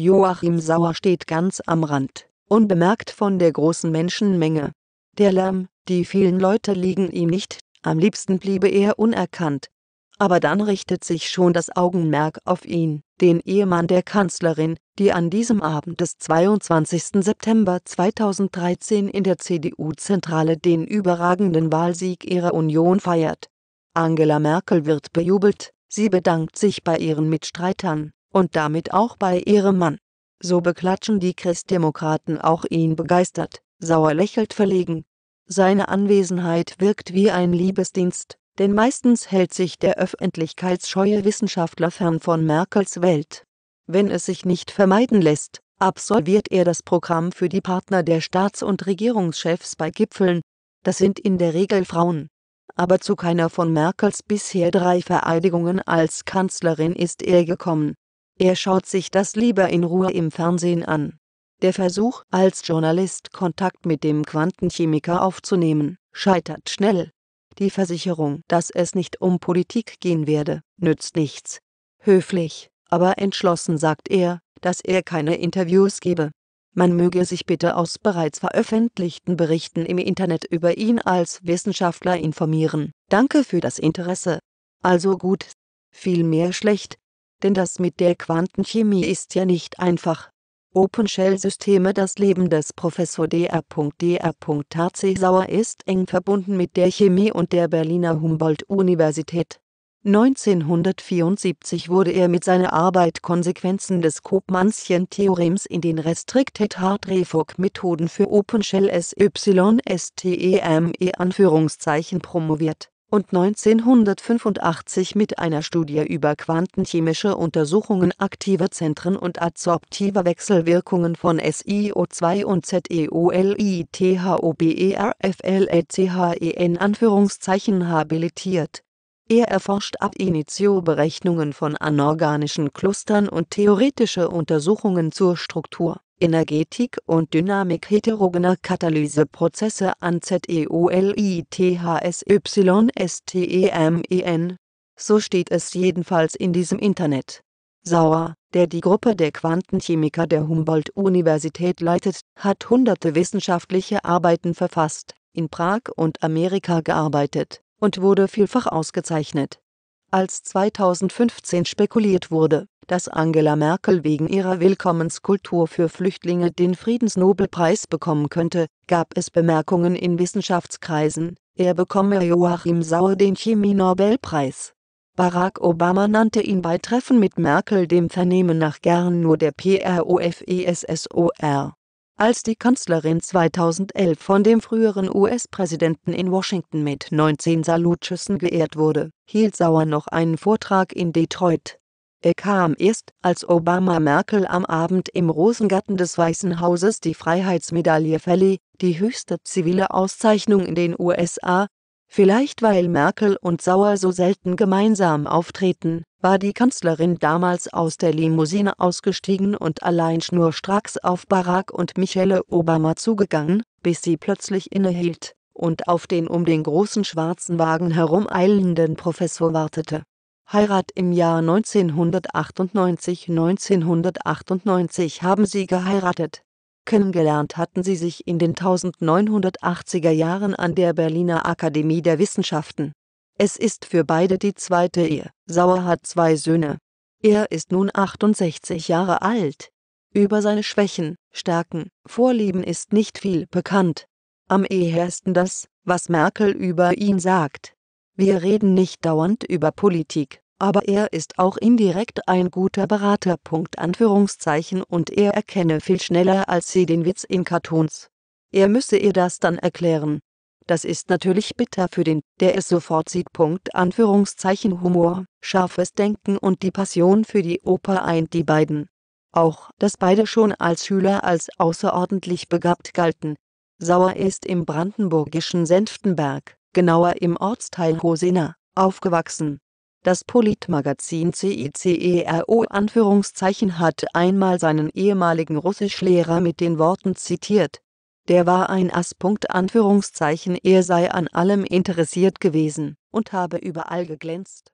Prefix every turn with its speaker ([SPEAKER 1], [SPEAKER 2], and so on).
[SPEAKER 1] Joachim Sauer steht ganz am Rand, unbemerkt von der großen Menschenmenge. Der Lärm, die vielen Leute liegen ihm nicht, am liebsten bliebe er unerkannt. Aber dann richtet sich schon das Augenmerk auf ihn, den Ehemann der Kanzlerin, die an diesem Abend des 22. September 2013 in der CDU-Zentrale den überragenden Wahlsieg ihrer Union feiert. Angela Merkel wird bejubelt, sie bedankt sich bei ihren Mitstreitern, und damit auch bei ihrem Mann. So beklatschen die Christdemokraten auch ihn begeistert, Sauer lächelt verlegen. Seine Anwesenheit wirkt wie ein Liebesdienst, denn meistens hält sich der öffentlichkeitsscheue Wissenschaftler fern von Merkels Welt. Wenn es sich nicht vermeiden lässt, absolviert er das Programm für die Partner der Staats- und Regierungschefs bei Gipfeln, das sind in der Regel Frauen. Aber zu keiner von Merkels bisher drei Vereidigungen als Kanzlerin ist er gekommen er schaut sich das lieber in Ruhe im Fernsehen an. Der Versuch, als Journalist Kontakt mit dem Quantenchemiker aufzunehmen, scheitert schnell. Die Versicherung, dass es nicht um Politik gehen werde, nützt nichts. Höflich, aber entschlossen sagt er, dass er keine Interviews gebe. Man möge sich bitte aus bereits veröffentlichten Berichten im Internet über ihn als Wissenschaftler informieren. Danke für das Interesse. Also gut, Vielmehr schlecht, denn das mit der Quantenchemie ist ja nicht einfach. OpenShell-Systeme Das Leben des Professor Dr.Dr.H.C. Sauer ist eng verbunden mit der Chemie und der Berliner Humboldt-Universität. 1974 wurde er mit seiner Arbeit Konsequenzen des Koopmanschen-Theorems in den Restricted Hard Refork Methoden für OpenShell SYSTEME e promoviert und 1985 mit einer Studie über quantenchemische Untersuchungen aktiver Zentren und adsorptiver Wechselwirkungen von SiO2 und e e e ZeOLITHOBERFLECHEN habilitiert. Er erforscht ab initio Berechnungen von anorganischen Clustern und theoretische Untersuchungen zur Struktur Energetik und Dynamik heterogener Katalyseprozesse an ZEOLITHSYSTEMEN. So steht es jedenfalls in diesem Internet. Sauer, der die Gruppe der Quantenchemiker der Humboldt-Universität leitet, hat hunderte wissenschaftliche Arbeiten verfasst, in Prag und Amerika gearbeitet und wurde vielfach ausgezeichnet. Als 2015 spekuliert wurde dass Angela Merkel wegen ihrer Willkommenskultur für Flüchtlinge den Friedensnobelpreis bekommen könnte, gab es Bemerkungen in Wissenschaftskreisen, er bekomme Joachim Sauer den Chemie-Nobelpreis. Barack Obama nannte ihn bei Treffen mit Merkel dem Vernehmen nach gern nur der PROFESSOR. E Als die Kanzlerin 2011 von dem früheren US-Präsidenten in Washington mit 19 Salutschüssen geehrt wurde, hielt Sauer noch einen Vortrag in Detroit. Er kam erst, als Obama Merkel am Abend im Rosengarten des Weißen Hauses die Freiheitsmedaille verlieh, die höchste zivile Auszeichnung in den USA. Vielleicht weil Merkel und Sauer so selten gemeinsam auftreten, war die Kanzlerin damals aus der Limousine ausgestiegen und allein schnurstracks auf Barack und Michelle Obama zugegangen, bis sie plötzlich innehielt und auf den um den großen schwarzen Wagen herumeilenden Professor wartete Heirat im Jahr 1998 1998 haben sie geheiratet. Kennengelernt hatten sie sich in den 1980er Jahren an der Berliner Akademie der Wissenschaften. Es ist für beide die zweite Ehe. Sauer hat zwei Söhne. Er ist nun 68 Jahre alt. Über seine Schwächen, Stärken, Vorlieben ist nicht viel bekannt. Am ehesten das, was Merkel über ihn sagt. Wir reden nicht dauernd über Politik, aber er ist auch indirekt ein guter Berater. Punkt Anführungszeichen und er erkenne viel schneller als sie den Witz in Cartoons. Er müsse ihr das dann erklären. Das ist natürlich bitter für den, der es sofort sieht. Punkt Anführungszeichen Humor, scharfes Denken und die Passion für die Oper eint die beiden. Auch, dass beide schon als Schüler als außerordentlich begabt galten. Sauer ist im brandenburgischen Senftenberg genauer im Ortsteil Hosena, aufgewachsen. Das Politmagazin CICERO e hat einmal seinen ehemaligen Russischlehrer mit den Worten zitiert. Der war ein Ass. er sei an allem interessiert gewesen und habe überall geglänzt.